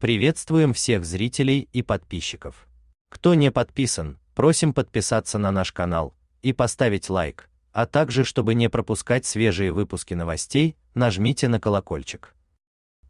Приветствуем всех зрителей и подписчиков. Кто не подписан, просим подписаться на наш канал и поставить лайк, а также, чтобы не пропускать свежие выпуски новостей, нажмите на колокольчик.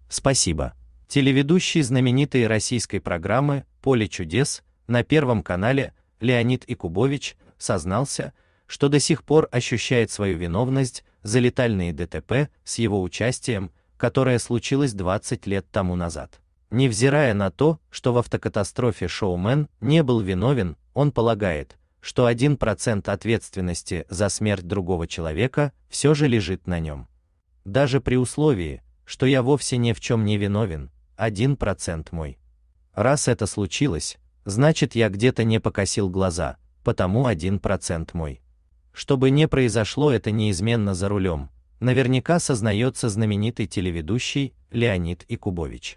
Спасибо. Телеведущий знаменитой российской программы «Поле чудес» на Первом канале Леонид Икубович сознался, что до сих пор ощущает свою виновность за летальные ДТП с его участием, которое случилось 20 лет тому назад. Невзирая на то, что в автокатастрофе шоумен не был виновен, он полагает, что 1% ответственности за смерть другого человека все же лежит на нем. Даже при условии, что я вовсе ни в чем не виновен, 1% мой. Раз это случилось, значит я где-то не покосил глаза, потому 1% мой. Чтобы не произошло это неизменно за рулем, наверняка сознается знаменитый телеведущий Леонид Икубович.